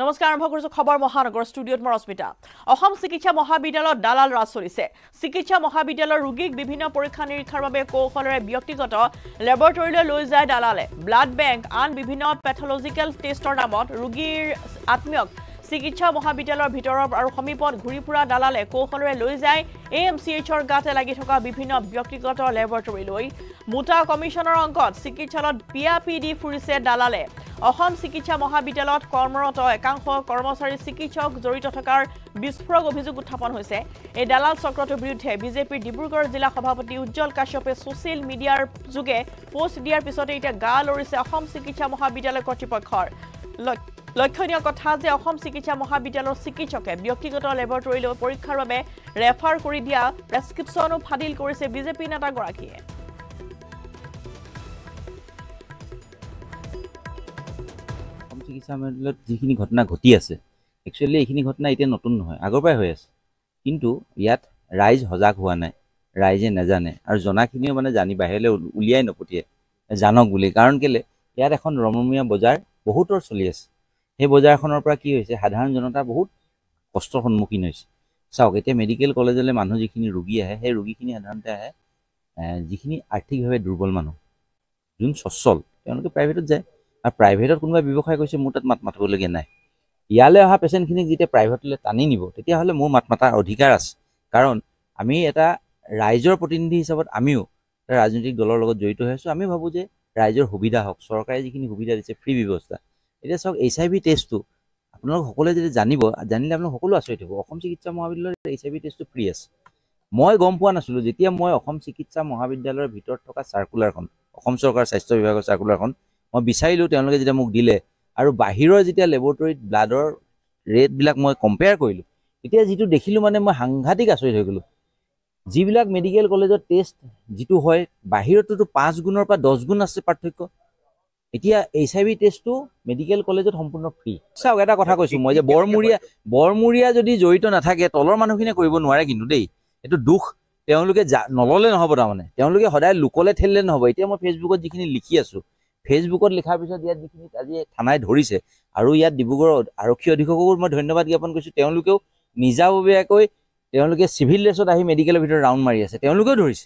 নমস্কাৰ আৰম্ভ কৰিছোঁ খবৰ মহানগৰ ষ্টুডিঅ'ত মই ৰশ্মিতা অসম চিকিৎসা মহাবিদ্যালয়ত দালাল ৰাজ চলিছে চিকিৎসা মহাবিদ্যালয়ৰ ৰোগীক বিভিন্ন পৰীক্ষা নিৰীক্ষাৰ বাবে কৌশলেৰে ব্যক্তিগত লেবৰেটৰীলৈ লৈ যায় দালালে ব্লাড বেংক আন বিভিন্ন পেথলজিকেল টেষ্টৰ নামত ৰোগীৰ আত্মীয়ক চিকিৎসা মহাবিদ্যালয়ৰ ভিতৰৰ আৰু সমীপত ঘূৰি ফুৰা দালালে কৌশলেৰে লৈ যায় এ এম চি এইচৰ গাতে লাগি থকা বিভিন্ন ব্যক্তিগত লেবৰেটৰীলৈ মোটা কমিশনৰ অংকত চিকিৎসালয়ত পি পি দি ফুৰিছে দালালে অসম চিকিৎসা মহাবিদ্যালয়ত কৰ্মৰত একাংশ কৰ্মচাৰী চিকিৎসক জড়িত থকাৰ বিস্ফোৰক অভিযোগ উত্থাপন হৈছে এই দালাল চক্ৰটোৰ বিৰুদ্ধে বিজেপিৰ ডিব্ৰুগড় জিলা সভাপতি উজ্জ্বল কাশ্যপে ছচিয়েল মিডিয়াৰ যোগে পোষ্ট দিয়াৰ পিছতে এতিয়া গা লৰিছে অসম চিকিৎসা মহাবিদ্যালয় কৰ্তৃপক্ষৰ লক্ষণীয় কথা যে অসম চিকিৎসা মহাবিদ্যালয়ৰ চিকিৎসকে ব্যক্তিগত লেবৰেটৰীলৈ পৰীক্ষাৰ বাবে ৰেফাৰ কৰি দিয়া প্ৰেছক্ৰিপশ্যনো ফাদিল কৰিছে বিজেপি নেতাগৰাকীয়ে অসম চিকিৎসা মহাবিদ্যালয়ত যিখিনি ঘটনা ঘটি আছে একচুৱেলি এইখিনি ঘটনা এতিয়া নতুন নহয় আগৰ পৰাই হৈ আছে কিন্তু ইয়াত ৰাইজ সজাগ হোৱা নাই ৰাইজে নাজানে আৰু জনাখিনিও মানে জানি বাহিৰলৈ উলিয়াই নপঠিয়ায় জানক বুলি কাৰণ কেলৈ ইয়াত এখন ৰমণীয়া বজাৰ বহুতৰ চলি আছে সেই বজাৰখনৰ পৰা কি হৈছে সাধাৰণ জনতা বহুত কষ্টৰ সন্মুখীন হৈছে চাওক এতিয়া মেডিকেল কলেজলৈ মানুহ যিখিনি ৰোগী আহে সেই ৰোগীখিনি সাধাৰণতে আহে যিখিনি আৰ্থিকভাৱে দুৰ্বল মানুহ যোন স্বচ্ছল তেওঁলোকে প্ৰাইভেটত যায় আৰু প্ৰাইভেটত কোনোবা ব্যৱসায় কৰিছে মোৰ তাত মাত মাতিবলগীয়া নাই ইয়ালৈ অহা পেচেণ্টখিনিক যেতিয়া প্ৰাইভেটলৈ টানি নিব তেতিয়াহ'লে মোৰ মাত মাতাৰ অধিকাৰ আছে কাৰণ আমি এটা ৰাইজৰ প্ৰতিনিধি হিচাপত আমিও এটা ৰাজনৈতিক দলৰ লগত জড়িত হৈ আছোঁ আমি ভাবোঁ যে ৰাইজৰ সুবিধা হওক চৰকাৰে যিখিনি সুবিধা দিছে ফ্ৰী ব্যৱস্থা এতিয়া চাওক এইচ আই ভি টেষ্টটো আপোনালোকে সকলোৱে যদি জানিব জানিলে আপোনালোক সকলো আচৰিত হ'ব অসম চিকিৎসা মহাবিদ্যালয়ৰ এইচ আই ভি টেষ্টটো ফ্ৰী আছে মই গম পোৱা নাছিলোঁ যেতিয়া মই অসম চিকিৎসা মহাবিদ্যালয়ৰ ভিতৰত থকা চাৰ্কুলাৰখন অসম চৰকাৰৰ স্বাস্থ্য বিভাগৰ চাৰ্কুলাৰখন মই বিচাৰিলোঁ তেওঁলোকে যেতিয়া মোক দিলে আৰু বাহিৰৰ যেতিয়া লেবৰেটৰীত ব্লাডৰ ৰেটবিলাক মই কম্পেয়াৰ কৰিলোঁ তেতিয়া যিটো দেখিলোঁ মানে মই সাংঘাতিক আচৰিত হৈ গ'লোঁ যিবিলাক মেডিকেল কলেজত টেষ্ট যিটো হয় বাহিৰতো পাঁচ গুণৰ পৰা দহ গুণ আছে পাৰ্থক্য এতিয়া এইচ আই ভি টেষ্টটো মেডিকেল কলেজত সম্পূৰ্ণ ফ্ৰী চাওক এটা কথা কৈছোঁ মই যে বৰমূৰীয়া বৰমূৰীয়া যদি জড়িত নাথাকে তলৰ মানুহখিনিয়ে কৰিব নোৱাৰে কিন্তু দেই এইটো দুখ তেওঁলোকে নল'লে নহ'ব তাৰমানে তেওঁলোকে সদায় লোকলে ঠেলিলে নহ'ব এতিয়া মই ফেচবুকত যিখিনি লিখি আছোঁ ফেচবুকত লিখাৰ পিছত ইয়াত যিখিনি আজি থানাই ধৰিছে আৰু ইয়াত ডিব্ৰুগড়ৰ আৰক্ষী অধীক্ষককো মই ধন্যবাদ জ্ঞাপন কৰিছোঁ তেওঁলোকেও নিজাববীয়াকৈ তেওঁলোকে চিভিল ড্ৰেছত আহি মেডিকেলৰ ভিতৰত ৰাউণ্ড মাৰি আছে তেওঁলোকেও ধৰিছে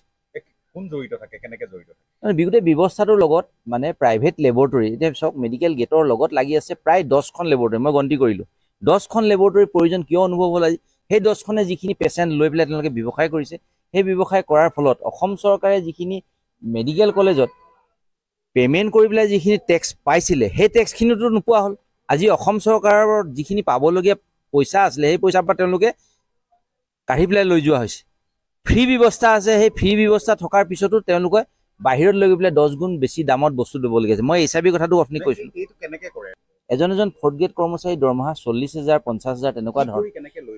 কোন জড়িত থাকে কেনেকৈ জড়িত থাকে গোটেই ব্যৱস্থাটোৰ লগত মানে প্ৰাইভেট লেবৰেটৰী এতিয়া চাওক মেডিকেল গেটৰ লগত লাগি আছে প্ৰায় দহখন লেবৰেটৰী মই গন্তি কৰিলোঁ দহখন লেবৰেটৰীৰ প্ৰয়োজন কিয় অনুভৱ হ'ল আজি সেই দহখনে যিখিনি পেচেণ্ট লৈ পেলাই তেওঁলোকে ব্যৱসায় কৰিছে সেই ব্যৱসায় কৰাৰ ফলত অসম চৰকাৰে যিখিনি মেডিকেল কলেজত পে'মেণ্ট কৰি পেলাই যিখিনি টেক্স পাইছিলে সেই টেক্সখিনিতো নোপোৱা হ'ল আজি অসম চৰকাৰৰ যিখিনি পাবলগীয়া পইচা আছিলে সেই পইচাৰ পৰা তেওঁলোকে কাঢ়ি পেলাই লৈ যোৱা হৈছে ফ্ৰী ব্যৱস্থা আছে সেই ফ্ৰী ব্যৱস্থা থকাৰ পিছতো তেওঁলোকে বাহিৰত লৈ গৈ পেলাই দহ গুণ বেছি দামত বস্তু দিবলগীয়া হৈছে মই এইচ কথাটো আপুনি কৈছোঁ এজন এজন ফৰ্থ গ্ৰেড কৰ্মচাৰী দৰমহা চল্লিছ হাজাৰ পঞ্চাছ হাজাৰ তেনেকুৱা ধৰণৰ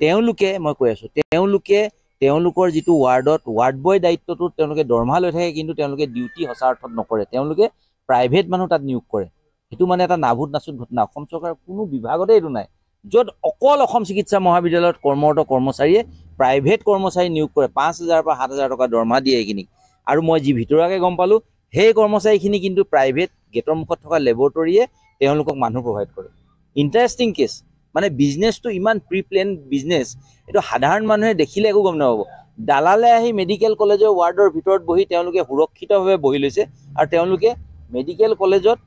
তেওঁলোকে মই কৈ আছোঁ তেওঁলোকে তেওঁলোকৰ যিটো ৱাৰ্ডত ৱাৰ্ড বয় দায়িত্বটো তেওঁলোকে দৰমহা লৈ থাকে কিন্তু তেওঁলোকে ডিউটি সঁচা অৰ্থত নকৰে তেওঁলোকে প্ৰাইভেট মানুহ তাত নিয়োগ কৰে সেইটো মানে এটা নাভুত নাচুত ঘটনা অসম চৰকাৰৰ কোনো বিভাগতে এইটো নাই য'ত অকল অসম চিকিৎসা মহাবিদ্যালয়ত কৰ্মৰত কৰ্মচাৰীয়ে প্ৰাইভেট কৰ্মচাৰী নিয়োগ কৰে পাঁচ হাজাৰৰ পৰা সাত হাজাৰ টকা দৰমহা দিয়ে এইখিনিক আৰু মই যি ভিতৰুৱাকৈ গম পালোঁ সেই কৰ্মচাৰীখিনি কিন্তু প্ৰাইভেট গেটৰ মুখত থকা লেবৰেটৰীয়ে তেওঁলোকক মানুহ প্ৰভাইড কৰে ইণ্টাৰেষ্টিং কেছ মানে বিজনেছটো ইমান প্ৰি প্লেন বিজনেছ এইটো সাধাৰণ মানুহে দেখিলে একো গম নাপাব দালালে আহি মেডিকেল কলেজৰ ৱাৰ্ডৰ ভিতৰত বহি তেওঁলোকে সুৰক্ষিতভাৱে বহি লৈছে আৰু তেওঁলোকে মেডিকেল কলেজত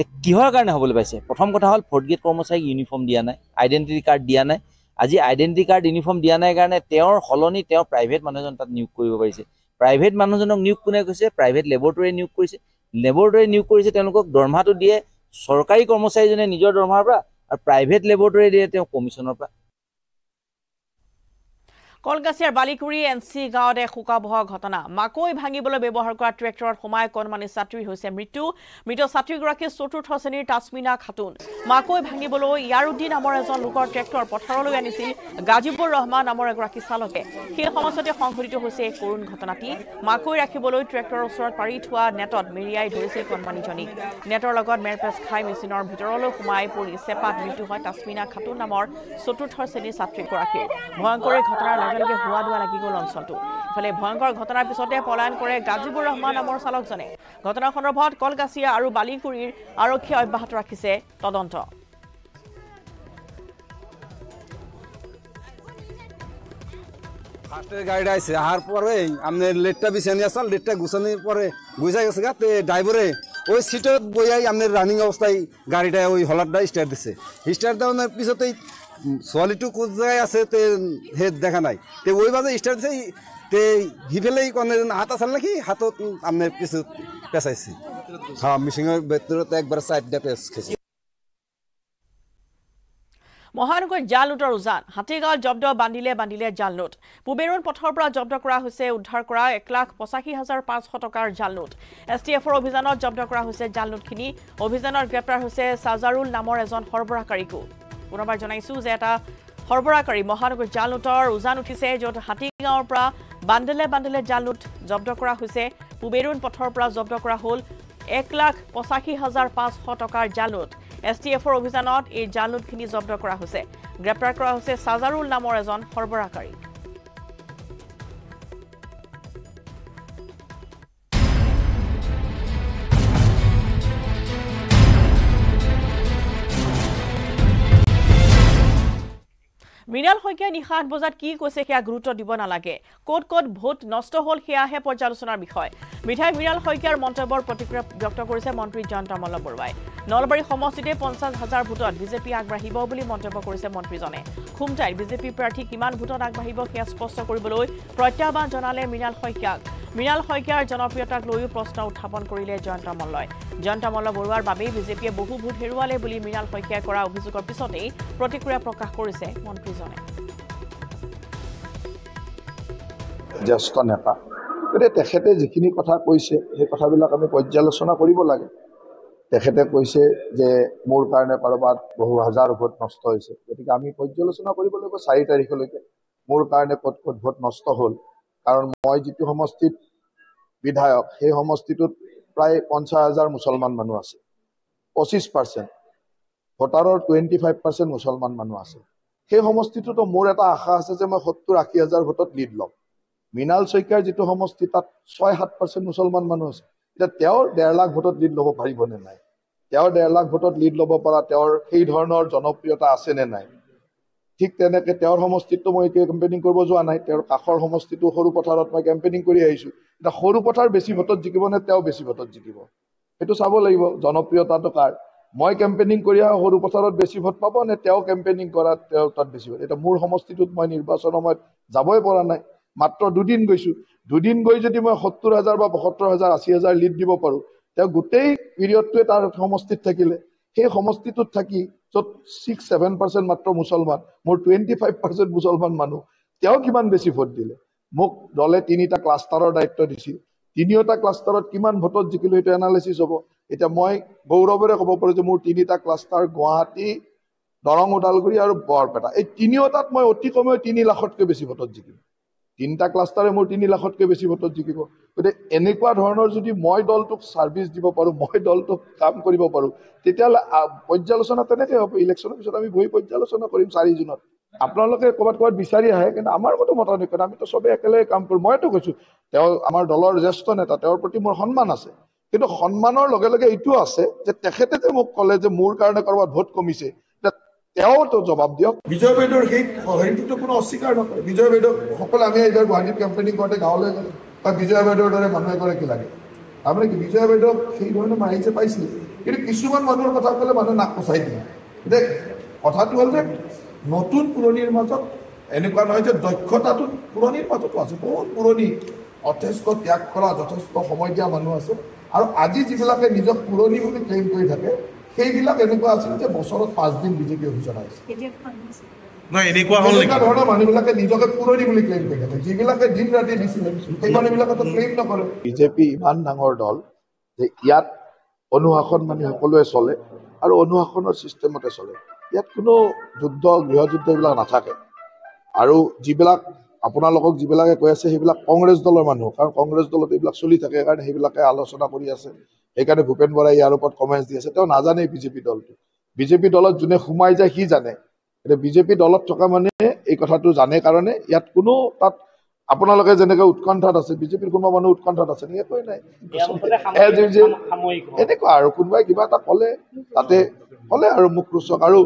এতিয়া কিহৰ কাৰণে হ'বলৈ পাইছে প্ৰথম কথা হ'ল ফৰ্থ গ্ৰেড কৰ্মচাৰীক ইউনিফৰ্ম দিয়া নাই আইডেণ্টিটি কাৰ্ড দিয়া নাই আজি আইডেণ্টি কাৰ্ড ইউনিফৰ্ম দিয়া নাই কাৰণে তেওঁৰ সলনি তেওঁ প্ৰাইভেট মানুহজন তাত নিয়োগ কৰিব পাৰিছে প্ৰাইভেট মানুহজনক নিয়োগ কোনে কৈছে প্ৰাইভেট লেবৰেটৰীয়ে নিয়োগ কৰিছে লেবৰেটৰী নিয়োগ কৰিছে তেওঁলোকক দৰমহাটো দিয়ে চৰকাৰী কৰ্মচাৰীজনে নিজৰ দৰমহাৰ পৰা আৰু প্ৰাইভেট লেবৰেটৰীয়ে দিয়ে তেওঁ কমিশ্যনৰ পৰা কলগাছিয়াৰ বালিকুৰি এন চি গাঁৱত এক শোকাবহ ঘটনা মাকৈ ভাঙিবলৈ ব্যৱহাৰ কৰা ট্ৰেক্টৰত সোমাই কণমানি ছাত্ৰীৰ হৈছে মৃত্যু মৃত ছাত্ৰীগৰাকীৰ চতুৰ্থ শ্ৰেণীৰ তাছমিনা খাতুন মাকৈ ভাঙিবলৈ ইয়াৰুদ্দিন নামৰ এজন লোকৰ ট্ৰেক্টৰ পথাৰলৈ আনিছিল গাজিবুৰ ৰহমান নামৰ এগৰাকী চালকে সেই সময়ছতে সংঘটিত হৈছে এই কৰুণ ঘটনাটি মাকৈ ৰাখিবলৈ ট্ৰেক্টৰৰ ওচৰত পাৰি থোৱা নেটত মেৰিয়াই ধৰিছিল কণমানিজনীক নেটৰ লগত মেৰপেচ খাই মেচিনৰ ভিতৰলৈ সোমাই পৰি চেপাত মৃত্যু হয় তাছমিনা খাতুন নামৰ চতুৰ্থ শ্ৰেণীৰ ছাত্ৰীগৰাকীৰ ভয়ংকৰ ঘটনা লগে হোৱা দোৱা লাগি গ'ল অঞ্চলটো ইফালে ভয়ংকৰ ঘটনাৰ পিছতে পলায়ন কৰে গাজিবুৰ ৰহমান নামৰ চালকজনে ঘটনাৰ সন্দৰ্ভত কলগাছিয়া আৰু বালিকুৰিৰ আৰক্ষীয়ে অব্যাহত ৰাখিছে তদন্ত ফার্স্টের গাড়িটা আইসে আহার পরে আপনি লেটটা বিছানি আসাল লেটটা গুছানির পরে গুছা গেছে গা তে ড্রাইভারে ওই সিটত বইয়াই আপনার রানিং অবস্থায় গাড়িটা ওই হলারটা স্টার্ট দিছে স্টার্ট দেওয়ার পিছতেই ছোৱালীটো কোন জেগাই আছে সেই দেখা নাই ওই মাজে ষ্টাৰ্ট তে সিফেলে কোনদিন হাত আছিল নেকি হাতত আমি কিছু পেঁচাইছে হ্যাঁ মিচিঙৰ বেটত একবাৰ চাইডে পেঁচ খাইছে মহানগৰীত জাল নোটৰ উজান হাতীগাঁৱত জব্দ বান্ধিলে বান্ধিলে জাল নোট পুবেৰুণ পথৰ পৰা জব্দ কৰা হৈছে উদ্ধাৰ কৰা এক লাখ পঁচাশী হাজাৰ পাঁচশ টকাৰ জাল নোট এছ টি এফৰ অভিযানত জব্দ কৰা হৈছে জাল নোটখিনি অভিযানত গ্ৰেপ্তাৰ হৈছে চাজাৰুল নামৰ এজন সৰবৰাহকাৰীকো পুনৰবাৰ জনাইছোঁ যে এটা সৰবৰাহকাৰী মহানগৰ জাল লুটৰ উজান উঠিছে য'ত হাতীগাঁৱৰ পৰা বান্দলে বান্দলে জাল লুট জব্দ কৰা হৈছে পুবেৰুণ পথৰ পৰা জব্দ কৰা হ'ল এক লাখ পঁচাশী হাজাৰ পাঁচশ টকাৰ জাল লুট এছ টি এফৰ অভিযানত এই জাল লুটখিনি জব্দ কৰা হৈছে গ্ৰেপ্তাৰ কৰা হৈছে চাজাৰুল নামৰ এজন সৰবৰাহকাৰীক মৃণাল শইকীয়াই নিশা আঠ বজাত কি কৈছে সেয়া গুৰুত্ব দিব নালাগে ক'ত ক'ত ভোট নষ্ট হ'ল সেয়াহে পৰ্যালোচনাৰ বিষয় বিধায়ক মৃণাল শইকীয়াৰ মন্তব্যৰ প্ৰতিক্ৰিয়া ব্যক্ত কৰিছে মন্ত্ৰী জয়ন্ত মল্ল বৰুৱাই নলবাৰী সমষ্টিতে পঞ্চাছ হাজাৰ ভোটত বিজেপি আগবাঢ়িব বুলি মন্তব্য কৰিছে মন্ত্ৰীজনে খুমটাইত বিজেপি প্ৰাৰ্থী কিমান ভোটত আগবাঢ়িব সেয়া স্পষ্ট কৰিবলৈ প্ৰত্যাহ্বান জনালে মৃণাল শইকীয়াক মৃণাল শইকীয়াৰ জনপ্ৰিয়তাক লৈও প্ৰশ্ন উত্থাপন কৰিলে জয়ন্ত মল্লই জয়ন্ত মল্ল বৰুৱাৰ বাবেই বিজেপিয়ে বহু ভোট হেৰুৱালে বুলি মৃণাল শইকীয়াই কৰা অভিযোগৰ পিছতেই প্ৰতিক্ৰিয়া প্ৰকাশ কৰিছে মন্ত্ৰীজনে জ্যেষ্ঠ নেতা গতিকে তেখেতে যিখিনি কথা কৈছে সেই কথাবিলাক আমি পৰ্যালোচনা কৰিব লাগে তেখেতে কৈছে যে মোৰ কাৰণে কাৰোবাৰ বহু হাজাৰ ভোট নষ্ট হৈছে গতিকে আমি পৰ্যালোচনা কৰিব লাগিব চাৰি তাৰিখলৈকে মোৰ কাৰণে ক'ত ক'ত ভোট নষ্ট হ'ল কাৰণ মই যিটো সমষ্টিত বিধায়ক সেই সমষ্টিটোত প্ৰায় পঞ্চাছ হাজাৰ মুছলমান মানুহ আছে পঁচিছ পাৰ্চেণ্ট ভোটাৰৰ টুৱেণ্টি ফাইভ পাৰ্চেণ্ট মুছলমান মানুহ আছে সেই সমষ্টিটোতো মোৰ এটা আশা আছে যে মই সত্তৰ আশী হাজাৰ ভোটত লিড ল'ম মৃণাল শইকীয়াৰ যিটো সমষ্টি তাত ছয় সাত পাৰ্চেণ্ট মুছলমান মানুহ আছে এতিয়া তেওঁৰ ডেৰ লাখ ভোটত লিড ল'ব পাৰিব নে নাই তেওঁৰ ডেৰ লাখ ভোটত লিড ল'ব পৰা তেওঁৰ সেই ধৰণৰ জনপ্ৰিয়তা আছেনে নাই ঠিক তেনেকৈ তেওঁৰ সমষ্টিতটো মই এতিয়া কেম্পেইনিং কৰিব যোৱা নাই তেওঁৰ কাষৰ সমষ্টিটো সৰু পথাৰত মই কেম্পেইনিং কৰি আহিছোঁ এতিয়া সৰু পথাৰ বেছি ভোটত জিকিব নে তেওঁ বেছি ভোটত জিকিব সেইটো চাব লাগিব জনপ্ৰিয়তাটো কাৰ মই কেম্পেইনিং কৰি অহা সৰু পথাৰত বেছি ভোট পাব নে তেওঁ কেম্পেইনিং কৰাত তেওঁ তাত বেছি ভোট এতিয়া মোৰ সমষ্টিটোত মই নিৰ্বাচনৰ সময়ত যাবই পৰা নাই মাত্ৰ দুদিন গৈছোঁ দুদিন গৈ যদি মই সত্তৰ হাজাৰ বা পঁসত্তৰ হাজাৰ আশী হাজাৰ লিড দিব পাৰোঁ তেওঁ গোটেই পিৰিয়ডটোৱে তাৰ সমষ্টিত থাকিলে সেই সমষ্টিটোত থাকি য'ত ছিক্স ছেভেন পাৰ্চেণ্ট মাত্ৰ মুছলমান মোৰ টুৱেণ্টি ফাইভ পাৰ্চেণ্ট মুছলমান মানুহ তেওঁ কিমান বেছি ভোট দিলে মোক দলে তিনিটা ক্লাষ্টাৰৰ দায়িত্ব দিছিল তিনিওটা ক্লাষ্টাৰত কিমান ভোটত জিকিলোঁ সেইটো এনালিচিছ হ'ব এতিয়া মই গৌৰৱেৰে ক'ব পাৰোঁ যে মোৰ তিনিটা ক্লাষ্টাৰ গুৱাহাটী দৰং ওদালগুৰি আৰু বৰপেটা এই তিনিওটাত মই অতি কমেও তিনি লাখতকৈ বেছি ভোটত জিকিম তিনিটা ক্লাষ্টাৰে মোৰ তিনি লাখতকৈ বেছি ভোটত জিকিব গতিকে এনেকুৱা ধৰণৰ যদি মই দলটোক ছাৰ্ভিচ দিব পাৰো মই দলটোক কাম কৰিব পাৰো তেতিয়াহ'লে পৰ্যালোচনা তেনেকে হ'ব ইলেকশ্যনৰ পিছত আমি বহি পৰ্যালোচনা কৰিম চাৰি চাৰিজনত আপোনালোকে ক'ৰবাত ক'ৰবাত বিচাৰি আহে কিন্তু আমাৰ ক'তো মতানৈক্য আমিতো চবেই একেলগে কাম কৰো মইতো কৈছো তেওঁ আমাৰ দলৰ জ্যেষ্ঠ নেতা তেওঁৰ প্ৰতি মোৰ সন্মান আছে কিন্তু সন্মানৰ লগে লগে এইটো আছে যে তেখেতে যে মোক ক'লে যে মোৰ কাৰণে ক'ৰবাত ভোট কমিছে তেওঁতো জবাব দিয়ক বিজয় বাইদেউৰ সেই হেৰিটোতো কোনো অস্বীকাৰ নকৰে বিজয় বাইদেউক সকলোৱে আমি এইবাৰ গুৱাহাটীত কেম্পেইনিং কৰোঁতে গাঁৱলৈ বা বিজয় বাইদেউৰ দৰে মানুহ এগৰাকী লাগে তাৰমানে কি বিজয় বাইদেউক সেই ধৰণে যে পাইছিলে কিন্তু কিছুমান মানুহৰ কথা ক'লে মানুহে নাক পচাই দিয়ে দেখ কথাটো হ'ল যে নতুন পুৰণিৰ মাজত এনেকুৱা নহয় যে দক্ষতাটো পুৰণিৰ মাজতো আছে বহুত পুৰণি যথেষ্ট ত্যাগ কৰা যথেষ্ট সময় দিয়া মানুহ আছে আৰু আজি যিবিলাকে নিজক পুৰণি বুলি ক্লেইম কৰি থাকে সেইবিলাক এনেকুৱা আছিল যে বছৰত পাঁচদিন বিজেপি অভিযান আহিছে বিজেপি ইমান ডাঙৰ দল যে ইয়াত অনুশাসন মানে সকলোৱে চলে আৰু অনুশাসনৰ ছিষ্টেমতে চলে ইয়াত কোনো যুদ্ধ গৃহযুদ্ধ এইবিলাক নাথাকে আৰু যিবিলাক আপোনালোকক যিবিলাকে কৈ আছে সেইবিলাক কংগ্ৰেছ দলৰ মানুহ কাৰণ কংগ্ৰেছ দলত এইবিলাক চলি থাকে কাৰণে সেইবিলাকে আলোচনা কৰি আছে সেইকাৰণে ভূপেন বৰাই ইয়াৰ ওপৰত কমেণ্টছ দি আছে তেওঁ নাজানেই বিজেপি দলটো বিজেপি দলত যোনে সোমাই যায় সি জানে এতিয়া বিজেপি দলত থকা মানুহে এই কথাটো জানে কাৰণে ইয়াত কোনো তাত আপোনালোকে যেনেকে উৎকণ্ঠাত আছে বিজেপিৰ কোনোবা মানুহ উৎকণ্ঠাত আছে নেকি নাই এনেকুৱা আৰু কোনোবাই কিবা এটা ক'লে তাতে ক'লে আৰু মুখ ৰোচক আৰু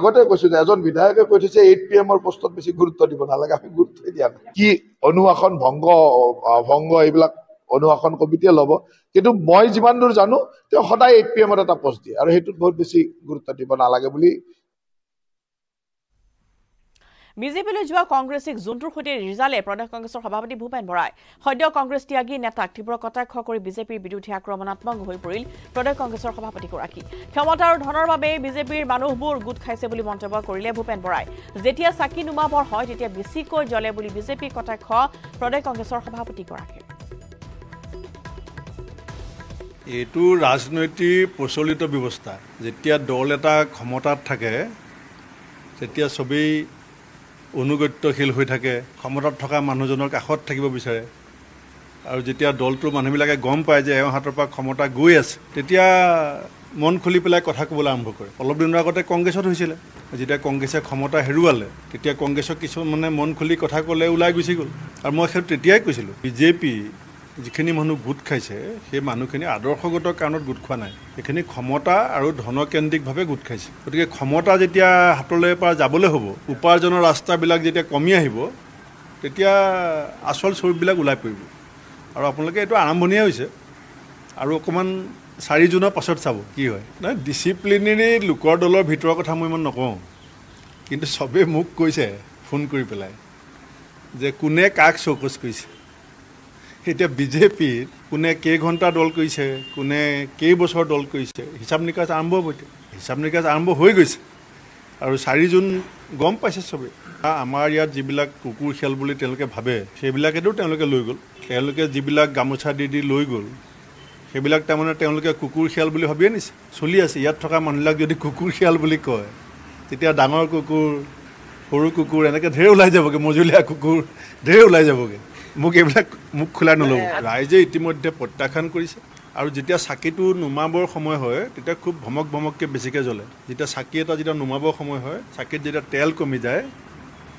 আগতে কৈছো যে এজন বিধায়কে কৈ থৈছে এইট পি এমৰ পষ্টত বেছি গুৰুত্ব দিব নালাগে আমি গুৰুত্বই দিয়া নাই কি অনুশাসন ভংগ ভংগ এইবিলাক অনুশাসন কমিটিয়ে ল'ব কিন্তু মই যিমান দূৰ জানো তেওঁ সদায় এইট পি এমত এটা পষ্ট দিয়ে আৰু সেইটোত বহুত বেছি গুৰুত্ব দিব নালাগে বুলি বিজেপিলৈ যোৱা কংগ্ৰেছীক জুণ্টোৰ সৈতে ৰিজালে প্ৰদেশ কংগ্ৰেছৰ সভাপতি ভূপেন বৰাই সদ্য কংগ্ৰেছ ত্যাগী নেতাক তীব্ৰ কটাক্ষ কৰি বিজেপিৰ বিৰুদ্ধে আক্ৰমণাত্মক হৈ পৰিল প্ৰদেশ কংগ্ৰেছৰ সভাপতিগৰাকী ক্ষমতা আৰু ধনৰ বাবে বিজেপিৰ মানুহবোৰ গোট খাইছে বুলি মন্তব্য কৰিলে ভূপেন বৰাই যেতিয়া চাকি নুমাবৰ হয় তেতিয়া বেছিকৈ জ্বলে বুলি বিজেপি কটাক্ষ প্ৰদেশ কংগ্ৰেছৰ সভাপতিগৰাকীয়ে এইটো ৰাজনৈতিক প্ৰচলিত ব্যৱস্থা যেতিয়া দল এটা ক্ষমতাত থাকে তেতিয়া চবেই অনুগত্যশীল হৈ থাকে ক্ষমতাত থকা মানুহজনৰ কাষত থাকিব বিচাৰে আৰু যেতিয়া দলটোৰ মানুহবিলাকে গম পায় যে এওঁৰ হাতৰ পৰা ক্ষমতা গৈ আছে তেতিয়া মন খুলি পেলাই কথা ক'বলৈ আৰম্ভ কৰে অলপ দিনৰ আগতে কংগ্ৰেছত হৈছিলে যেতিয়া কংগ্ৰেছে ক্ষমতা হেৰুৱালে তেতিয়া কংগ্ৰেছক কিছুমানে মন খুলি কথা ক'লে ওলাই গুচি গ'ল আৰু মই সেইটো তেতিয়াই কৈছিলোঁ বিজেপি যিখিনি মানুহ গোট খাইছে সেই মানুহখিনি আদৰ্শগত কাৰণত গোট খোৱা নাই সেইখিনি ক্ষমতা আৰু ধনকেন্দ্ৰিকভাৱে গোট খাইছে গতিকে ক্ষমতা যেতিয়া হাতলৈ পৰা যাবলৈ হ'ব উপাৰ্জনৰ ৰাস্তাবিলাক যেতিয়া কমি আহিব তেতিয়া আচল স্বৰূপবিলাক ওলাই পৰিব আৰু আপোনালোকে এইটো আৰম্ভণিয়ে হৈছে আৰু অকণমান চাৰি জুনৰ পাছত চাব কি হয় নহয় ডিচিপ্লিনেৰী লোকৰ দলৰ ভিতৰৰ কথা মই ইমান নকওঁ কিন্তু চবেই মোক কৈছে ফোন কৰি পেলাই যে কোনে কাক চৌকচ কৰিছে এতিয়া বিজেপিৰ কোনে কেইঘণ্টা দল কৰিছে কোনে কেইবছৰ দল কৰিছে হিচাপ নিকাজ আৰম্ভ হ'ব এতিয়া হিচাপ নিকাজ আৰম্ভ হৈ গৈছে আৰু চাৰিজন গম পাইছে চবেই আমাৰ ইয়াত যিবিলাক কুকুৰ খেল বুলি তেওঁলোকে ভাবে সেইবিলাকেতো তেওঁলোকে লৈ গ'ল তেওঁলোকে যিবিলাক গামোচা দি দি লৈ গ'ল সেইবিলাক তাৰমানে তেওঁলোকে কুকুৰ খেল বুলি ভাবিয়ে নিছে চলি আছে ইয়াত থকা মানুহবিলাক যদি কুকুৰ খেল বুলি কয় তেতিয়া ডাঙৰ কুকুৰ সৰু কুকুৰ এনেকৈ ধেৰ ওলাই যাবগৈ মজলীয়া কুকুৰ ধেৰ ওলাই যাবগৈ মোক এইবিলাক মোক খোলা নল'ব ৰাইজে ইতিমধ্যে প্ৰত্যাখ্যান কৰিছে আৰু যেতিয়া চাকিটো নুমাবৰ সময় হয় তেতিয়া খুব ভমক ভমককৈ বেছিকৈ জ্বলে যেতিয়া চাকি এটা যেতিয়া নুমাবৰ সময় হয় চাকিত যেতিয়া তেল কমি যায়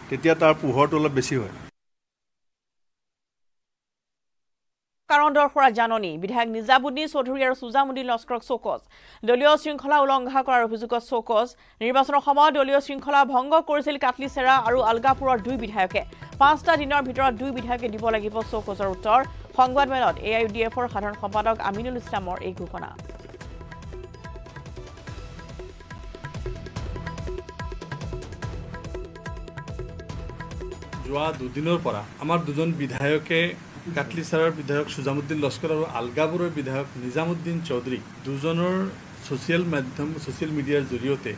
তেতিয়া তাৰ পোহৰটো অলপ বেছি হয় কাৰণ দৰ্শোৱাৰ জাননী বিধায়ক নিজামুদ্দিন চৌধুৰী আৰু চুজামুদ্দিন লস্কৰক চৌকজ দলীয় শৃংখলা উলংঘা কৰাৰ অভিযোগত চৌকজ নিৰ্বাচনৰ সময়ত দলীয় শৃংখলা ভংগ কৰিছিল কাটলিচেৰা আৰু আলগাপুৰৰ দুই বিধায়কে পাঁচটা দিনৰ ভিতৰত দুই বিধায়কে দিব লাগিব চৌকচৰ উত্তৰ সংবাদমেলত এ আই ইউ ডি এফৰ সাধাৰণ সম্পাদক আমিনুল ইছলামৰ এই ঘোষণা যোৱা দুদিনৰ পৰা আমাৰ দুজন বিধায়কে কাটলিছাৰৰ বিধায়ক সুজামুদ্দিন লস্কৰ আৰু আলগাবোৰৰ বিধায়ক নিজামুদ্দিন চৌধুৰীক দুজনৰ ছ'চিয়েল মাধ্যম ছ'চিয়েল মিডিয়াৰ জৰিয়তে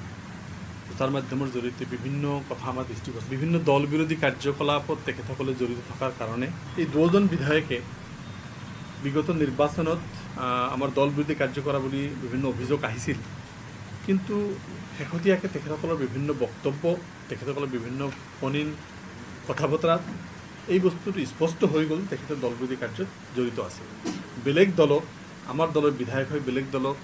প্ৰচাৰ মাধ্যমৰ জৰিয়তে বিভিন্ন কথা আমাৰ দৃষ্টি বিভিন্ন দল বিৰোধী কাৰ্যকলাপত তেখেতসকলে জড়িত থকাৰ কাৰণে এই দুজন বিধায়কে বিগত নিৰ্বাচনত আমাৰ দল বিৰোধী কাৰ্য কৰা বুলি বিভিন্ন অভিযোগ আহিছিল কিন্তু শেহতীয়াকৈ তেখেতসকলৰ বিভিন্ন বক্তব্য তেখেতসকলৰ বিভিন্ন ফণীন কথা বতৰাত এই বস্তুটো স্পষ্ট হৈ গ'ল তেখেতে বিৰোধী কাৰ্যত জড়িত আছে বেলেগ দলক আমাৰ দলৰ বিধায়ক হৈ বেলেগ দলক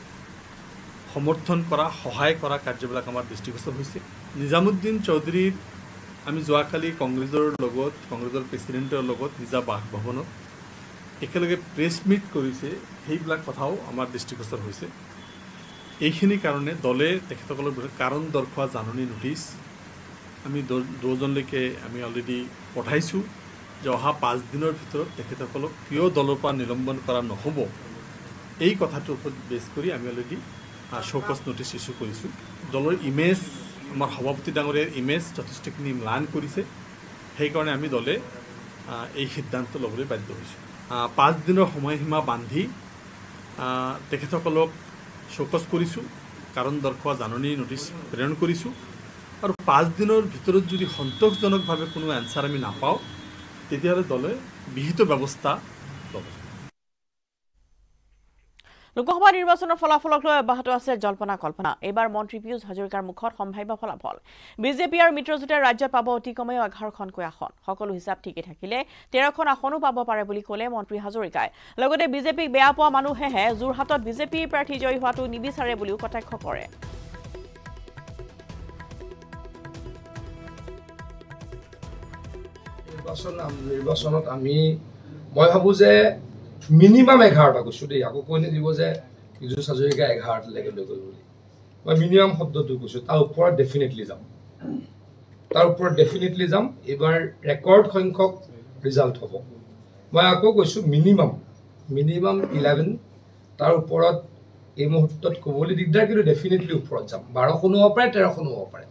সমৰ্থন কৰা সহায় কৰা কাৰ্যবিলাক আমাৰ দৃষ্টিগোচৰ হৈছে নিজামুদ্দিন চৌধুৰীক আমি যোৱাকালি কংগ্ৰেছৰ লগত কংগ্ৰেছৰ প্ৰেচিডেণ্টৰ লগত নিজা বাসভৱনত একেলগে প্ৰেছ মিট কৰিছে সেইবিলাক কথাও আমাৰ দৃষ্টিগোচৰ হৈছে এইখিনি কাৰণে দলে তেখেতসকলৰ বিষয়ে কাৰণ দৰ্শোৱা জাননী নটিছ আমি দুজনলৈকে আমি অলৰেডি পঠাইছোঁ যে অহা পাঁচদিনৰ ভিতৰত তেখেতসকলক কিয় দলৰ পৰা নিলম্বন কৰা নহ'ব এই কথাটোৰ ওপৰত বেছ কৰি আমি অলৰেডি চৌকচ নটিচ ইছ্যু কৰিছোঁ দলৰ ইমেজ আমাৰ সভাপতি ডাঙৰীয়াৰ ইমেজ যথেষ্টখিনি ম্লান কৰিছে সেইকাৰণে আমি দলে এই সিদ্ধান্ত ল'বলৈ বাধ্য হৈছোঁ পাঁচদিনৰ সময়সীমা বান্ধি তেখেতসকলক চৌকচ কৰিছোঁ কাৰণ দৰ্শোৱা জাননী নটিচ প্ৰেৰণ কৰিছোঁ আৰু পাঁচদিনৰ ভিতৰত যদি সন্তোষজনকভাৱে কোনো এনচাৰ আমি নাপাওঁ তেতিয়াহ'লে দলে বিহিত ব্যৱস্থা লোকসভা নিৰ্বাচনৰ ফলাফলক লৈ অব্যাহত আছে জল্পনা কল্পনা এইবাৰ মন্ত্ৰী পীয়ুষ হাজৰিকাৰ মুখত সম্ভাৱ্য ফলাফল বিজেপি আৰু মিত্ৰজোঁটে ৰাজ্যত পাব অতি কমেও এঘাৰখনকৈ আসন সকলো হিচাপ ঠিকে থাকিলে তেৰখন আসনো পাব পাৰে বুলি ক'লে মন্ত্ৰী হাজৰিকাই লগতে বিজেপিক বেয়া পোৱা মানুহেহে যোৰহাটত বিজেপিৰ প্ৰাৰ্থী জয়ী হোৱাটো নিবিচাৰে বুলিও কটাক্ষ কৰে নিৰ্বাচন নিৰ্বাচনত আমি মই ভাবোঁ যে মিনিমাম এঘাৰটা কৈছোঁ দেই আকৌ কৈ নিদিব যে কিজুছ হাজৰিকা এঘাৰটালৈকে লৈ গ'ল বুলি মই মিনিমাম শব্দটো কৈছোঁ তাৰ ওপৰত ডেফিনেটলি যাম তাৰ ওপৰত ডেফিনেটলি যাম এইবাৰ ৰেকৰ্ড সংখ্যক ৰিজাল্ট হ'ব মই আকৌ কৈছোঁ মিনিমাম মিনিমাম ইলেভেন তাৰ ওপৰত এই মুহূৰ্তত ক'বলৈ দিগদাৰ কিন্তু ডেফিনেটলি ওপৰত যাম বাৰখনো হ'ব পাৰে তেৰখনো হ'ব পাৰে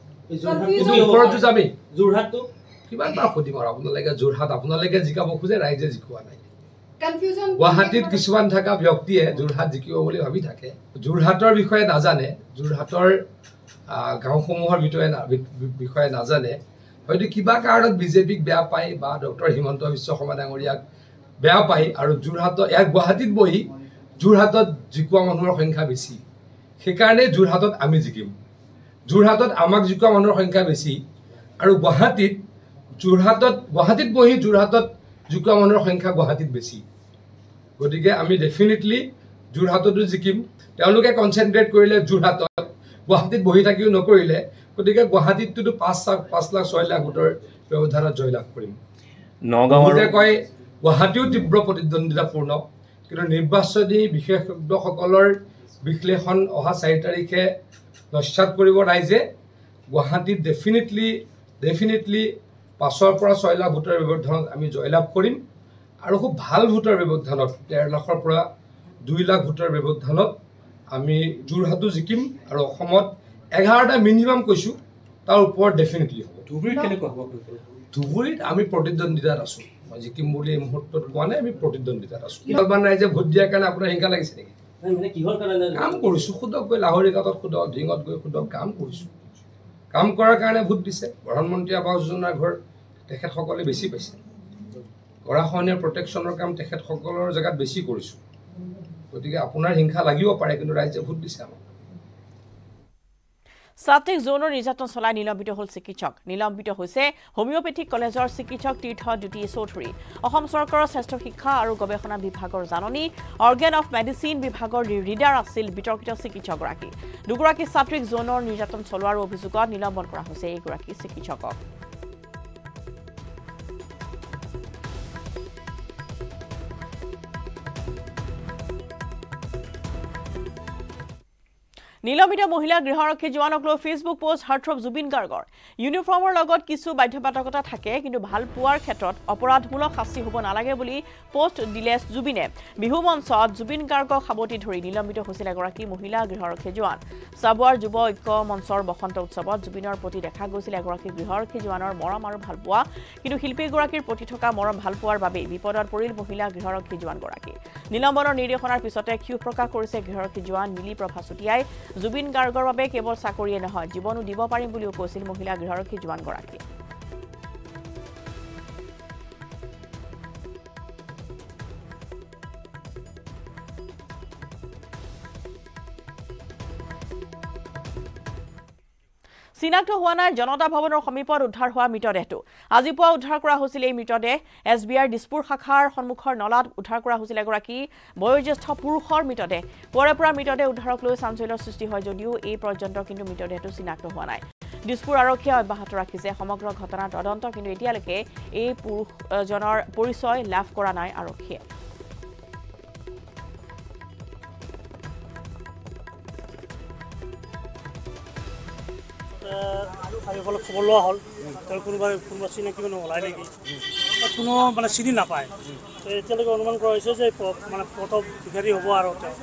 কিবা সুধিম আৰু আপোনালোকে যোৰহাট আপোনালোকে জিকাব খোজে ৰাইজে জিকোৱা নাই গুৱাহাটীত কিছুমান থকা ব্যক্তিয়ে যোৰহাট জিকিব বুলি ভাবি থাকে যোৰহাটৰ বিষয়ে নাজানে যোৰহাটৰ গাঁওসমূহৰ বিষয়ে বিষয়ে নাজানে হয়তো কিবা কাৰণত বিজেপিক বেয়া পায় বা ডক্টৰ হিমন্ত বিশ্ব শৰ্মা ডাঙৰীয়াক বেয়া পায় আৰু যোৰহাটত ইয়াক গুৱাহাটীত বহি যোৰহাটত জিকোৱা মানুহৰ সংখ্যা বেছি সেইকাৰণে যোৰহাটত আমি জিকিম যোৰহাটত আমাক জিকোৱা মানুহৰ সংখ্যা বেছি আৰু গুৱাহাটীত যোৰহাটত গুৱাহাটীত বহি যোৰহাটত জিকোৱা মানুহৰ সংখ্যা গুৱাহাটীত বেছি গতিকে আমি ডেফিনেটলি যোৰহাটতো জিকিম তেওঁলোকে কনচেনট্ৰেট কৰিলে যোৰহাটত গুৱাহাটীত বহি থাকিও নকৰিলে গতিকে গুৱাহাটীততো পাঁচ লাখ পাঁচ লাখ ছয় লাখ ভোটৰ ব্যৱধানত জয়লাভ কৰিম নগাঁৱতে কয় গুৱাহাটীও তীব্ৰ প্ৰতিদ্বন্দ্বিতাপূৰ্ণ কিন্তু নিৰ্বাচনী বিশেষজ্ঞসকলৰ বিশ্লেষণ অহা চাৰি তাৰিখে নস্যাত কৰিব ৰাইজে গুৱাহাটীত ডেফিনেটলি ডেফিনেটলি পাঁচৰ পৰা ছয় লাখ ভোটাৰ ব্যৱধানত আমি জয়লাভ কৰিম আৰু খুব ভাল ভোটৰ ব্যৱধানত ডেৰ লাখৰ পৰা দুই লাখ ভোটাৰ ব্যৱধানত আমি যোৰহাটো জিকিম আৰু অসমত এঘাৰটা মিনিমাম কৈছোঁ তাৰ ওপৰত ডেফিনেটলি হ'ব ধুবুৰীত কেনেকুৱা হ'ব ধুবুৰীত আমি প্ৰতিদ্বন্দ্বিতাত আছোঁ মই জিকিম বুলি এই মুহূৰ্তত কোৱা নাই আমি প্ৰতিদ্বন্দ্বিতাত আছোঁ কিহলমান ৰাইজে ভোট দিয়াৰ কাৰণে আপোনাৰ হিংসা লাগিছে নেকি কাম কৰিছোঁ সুধক গৈ লাহৰি কাটত সুধক ঢিঙত গৈ সুধক কাম কৰিছোঁ কাম কৰাৰ কাৰণে ভোট দিছে প্ৰধানমন্ত্ৰী আৱাস যোজনাৰ ঘৰ তেখেতসকলে বেছি পাইছে গৰাখহনীয়াৰ প্ৰটেকশ্যনৰ কাম তেখেতসকলৰ জেগাত বেছি কৰিছোঁ গতিকে আপোনাৰ হিংসা লাগিব পাৰে কিন্তু ৰাইজে ভোট দিছে আমাক ছাত্ৰীক যৌন নিৰ্যাতন চলাই নিলম্বিত হ'ল চিকিৎসক নিলম্বিত হৈছে হোমিঅ'পেথিক কলেজৰ চিকিৎসক তীৰ্থ জ্যোতি চৌধুৰী অসম চৰকাৰৰ স্বাস্থ্য শিক্ষা আৰু গৱেষণা বিভাগৰ জাননী অৰ্গেন অফ মেডিচিন বিভাগৰ ৰিডাৰ আছিল বিতৰ্কিত চিকিৎসকগৰাকী দুগৰাকী ছাত্ৰীক যৌনৰ নিৰ্যাতন চলোৱাৰ অভিযোগত নিলম্বন কৰা হৈছে এইগৰাকী চিকিৎসকক নিলম্বিত মহিলা গৃহৰক্ষী জোৱানক লৈ ফেচবুক পোষ্ট হাৰ্থ্ৰব জুবিন গাৰ্গৰ ইউনিফৰ্মৰ লগত কিছু বাধ্যবাধকতা থাকে কিন্তু ভাল পোৱাৰ ক্ষেত্ৰত অপৰাধমূলক শাস্তি হ'ব নালাগে বুলি পোষ্ট দিলে জুবিনে বিহু মঞ্চত জুবিন গাৰ্গক সাৱটি ধৰি নিলম্বিত হৈছিল এগৰাকী মহিলা গৃহৰক্ষী জোৱান চাবুৱাৰ যুৱ ঐক্য মঞ্চৰ বসন্ত উৎসৱত জুবিনৰ প্ৰতি দেখা গৈছিল এগৰাকী গৃহৰক্ষী জোৱানৰ মৰম আৰু ভালপোৱা কিন্তু শিল্পীগৰাকীৰ প্ৰতি থকা মৰম ভালপোৱাৰ বাবেই বিপদত পৰিল মহিলা গৃহৰক্ষী জোৱানগৰাকী নিলম্বনৰ নিৰ্দেশনাৰ পিছতে ক্ষোভ প্ৰকাশ কৰিছে গৃহৰক্ষী জোৱান নীলি প্ৰভা চুতীয়াই জুবিন গাৰ্গৰ বাবে কেৱল চাকৰিয়ে নহয় জীৱনো দিব পাৰিম বুলিও কৈছিল মহিলা গৃহৰক্ষী জোৱানগৰাকীয়ে চিনাক্ত হোৱা নাই জনতা ভৱনৰ সমীপত উদ্ধাৰ হোৱা মৃতদেহটো আজি পুৱা উদ্ধাৰ কৰা হৈছিল এই মৃতদেহ এছ বি আইৰ দিছপুৰ শাখাৰ সন্মুখৰ নলাত উদ্ধাৰ কৰা হৈছিল এগৰাকী বয়োজ্যেষ্ঠ পুৰুষৰ মৃতদেহ পুৱাৰে পৰা মৃতদেহ উদ্ধাৰক লৈ চাঞ্চল্যৰ সৃষ্টি হয় যদিও এই পৰ্যন্ত কিন্তু মৃতদেহটো চিনাক্ত হোৱা নাই দিছপুৰ আৰক্ষীয়ে অব্যাহত ৰাখিছে সমগ্ৰ ঘটনাৰ তদন্ত কিন্তু এতিয়ালৈকে এই পুৰুষজনৰ পৰিচয় লাভ কৰা নাই আৰক্ষীয়ে চাৰিওফালে খবৰ লোৱা হ'ল তেওঁ কোনোবাই কোনোবা চিনাকি মানে ওলাই নেকি কোনো মানে চিনি নাপায় এতিয়ালৈকে অনুমান কৰা হৈছে যে মানে প্ৰথম ভিখাৰী হ'ব আৰু তেওঁ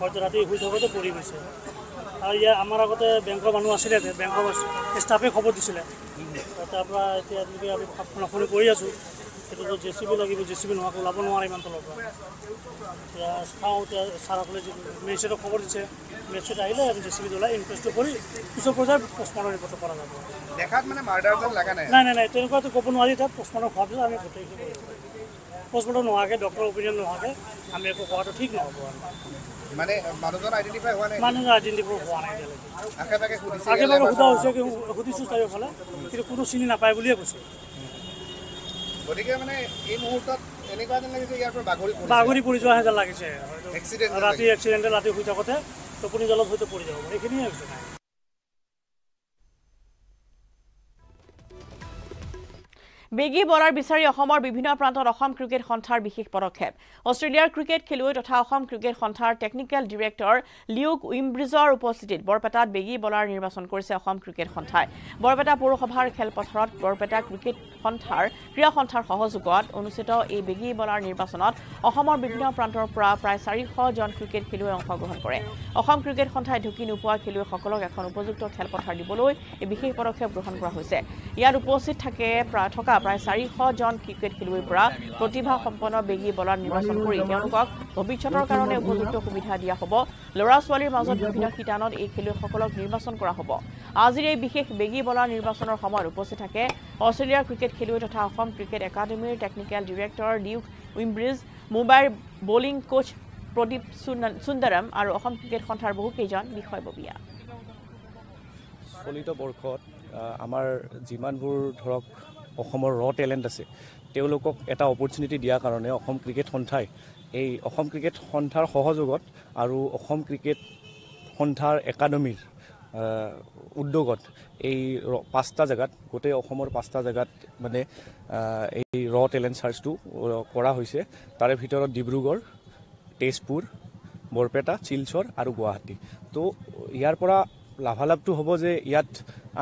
হয়তো ৰাতি শুই থাকোঁতে পৰি গৈছে আৰু ইয়াৰ আমাৰ আগতে বেংকৰ মানুহ আছিলে বেংকৰ ষ্টাফে খবৰ দিছিলে তাৰপৰা এতিয়া আমি সাতখন আঁচনি কৰি আছোঁ সেটাতো জে চি বি লাগিব জে চি বি নোহোৱাকৈ ওলাব নোৱাৰে ইমান তলৰ পৰা এতিয়া চাওঁ এতিয়া ছাৰসকলে মেজিষ্ট্ৰেটক খবৰ দিছে মেজিষ্ট্ৰেট আহিলে আমি জে চি বিত ওলাই ইনকুৱেষ্টটো কৰি পিছৰ পৰ্যায়ত পষ্টমৰ্টম ৰিপৰ্ট কৰা যাব দেখাত মানে মাৰ্ডাৰ নাই নাই নাই তেনেকুৱাতো ক'ব নোৱাৰি এতিয়া পষ্টমৰ্টম হোৱাৰ পিছত আমি গোটেইখিনি পষ্টমৰ্টম নোহোৱাকৈ ডক্টৰ অপিনিয়ন নোহোৱাকৈ আমি একো কৰাটো ঠিক নহ'ব আৰু আগে ভাগে সুধা হৈছে সুধিছোঁ চাৰিওফালে কিন্তু কোনো চিনি নাপায় বুলিয়ে কৈছে বাগৰি পৰি যোৱা যেন লাগিছে ৰাতি এক্সিডেণ্টে ৰাতি শুই থাকোঁতে টোপনি জলত হয়তো পৰি যাব এইখিনিয়ে হৈছে বেগী বলাৰ বিচাৰি অসমৰ বিভিন্ন প্ৰান্তত অসম ক্ৰিকেট সন্থাৰ বিশেষ পদক্ষেপ অষ্ট্ৰেলিয়াৰ ক্ৰিকেট খেলুৱৈ তথা অসম ক্ৰিকেট সন্থাৰ টেকনিকেল ডিৰেক্টৰ লিউক উইমব্ৰিজৰ উপস্থিতিত বৰপেটাত বেগী বলাৰ নিৰ্বাচন কৰিছে অসম ক্ৰিকেট সন্থাই বৰপেটা পৌৰসভাৰ খেলপথাৰত বৰপেটা ক্ৰিকেট সন্থাৰ ক্ৰীড়া সন্থাৰ সহযোগত অনুষ্ঠিত এই বেগী বলাৰ নিৰ্বাচনত অসমৰ বিভিন্ন প্ৰান্তৰ পৰা প্ৰায় চাৰিশজন ক্ৰিকেট খেলুৱৈ অংশগ্ৰহণ কৰে অসম ক্ৰিকেট সন্থাই ঢুকি নোপোৱা খেলুৱৈসকলক এখন উপযুক্ত খেলপথাৰ দিবলৈ এই বিশেষ পদক্ষেপ গ্ৰহণ কৰা হৈছে ইয়াত উপস্থিত থাকে থকা পৰা প্ৰায় চাৰিশজন ক্ৰিকেট খেলুৱৈৰ পৰা প্ৰতিভাসম্পন্ন বেগী বলাৰ নিৰ্বাচন কৰি তেওঁলোকক ভৱিষ্যতৰ কাৰণে উপযুক্ত সুবিধা দিয়া হ'ব ল'ৰা ছোৱালীৰ মাজত বিভিন্ন শিতানত এই খেলুৱৈসকলক নিৰ্বাচন কৰা হ'ব আজিৰ এই বিশেষ বেগী বলাৰ নিৰ্বাচনৰ সময়ত উপস্থিত থাকে অষ্ট্ৰেলিয়াৰ ক্ৰিকেট খেলুৱৈ তথা অসম ক্ৰিকেট একাডেমীৰ টেকনিকেল ডিৰেক্টৰ ডিউক উইমব্ৰিজ মুম্বাইৰ বলিং কোচ প্ৰদীপ সুন্দৰম আৰু অসম ক্ৰিকেট সন্থাৰ বহুকেইজন বিষয়ববীয়া চলিত বৰ্ষত আমাৰ যিমানবোৰ ধৰক অসমৰ ৰ টেলেণ্ট আছে তেওঁলোকক এটা অপৰচুনিটি দিয়াৰ কাৰণে অসম ক্ৰিকেট সন্থাই এই অসম ক্ৰিকেট সন্থাৰ সহযোগত আৰু অসম ক্ৰিকেট সন্থাৰ একাডেমীৰ উদ্যোগত এই পাঁচটা জেগাত গোটেই অসমৰ পাঁচটা জেগাত মানে এই ৰ টেলেণ্ট চাৰ্চটো কৰা হৈছে তাৰে ভিতৰত ডিব্ৰুগড় তেজপুৰ বৰপেটা শিলচৰ আৰু গুৱাহাটী তো ইয়াৰ পৰা লাভালাভটো হ'ব যে ইয়াত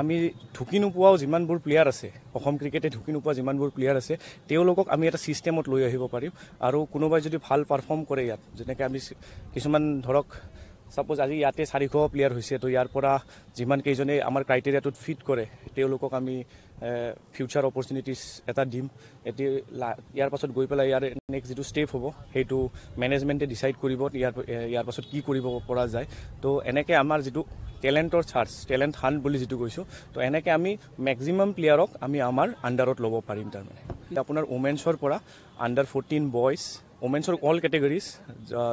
আমি ঢুকি নোপোৱাও যিমানবোৰ প্লেয়াৰ আছে অসম ক্ৰিকেটে ঢুকি নোপোৱা যিমানবোৰ প্লেয়াৰ আছে তেওঁলোকক আমি এটা ছিষ্টেমত লৈ আহিব পাৰিম আৰু কোনোবাই যদি ভাল পাৰফৰ্ম কৰে ইয়াত যেনেকৈ আমি কিছুমান ধৰক ছাপ'জ আজি ইয়াতে চাৰিশ প্লেয়াৰ হৈছে তো ইয়াৰ পৰা যিমান কেইজনে আমাৰ ক্ৰাইটেৰিয়াটোত ফিট কৰে তেওঁলোকক আমি ফিউচাৰ অপৰচুনিটিজ এটা দিম এটি ইয়াৰ পাছত গৈ পেলাই ইয়াৰ নেক্সট যিটো ষ্টেপ হ'ব সেইটো মেনেজমেণ্টে ডিচাইড কৰিব ইয়াৰ ইয়াৰ পাছত কি কৰিব পৰা যায় তো এনেকৈ আমাৰ যিটো টেলেণ্টৰ চাৰ্জ টেলেণ্ট হাণ্ট বুলি যিটো কৈছোঁ তো এনেকৈ আমি মেক্সিমাম প্লেয়াৰক আমি আমাৰ আণ্ডাৰত ল'ব পাৰিম তাৰমানে আপোনাৰ ৱমেন্সৰ পৰা আণ্ডাৰ ফৰ্টিন বইজ ওমেন্সৰ অল কেটেগৰিজ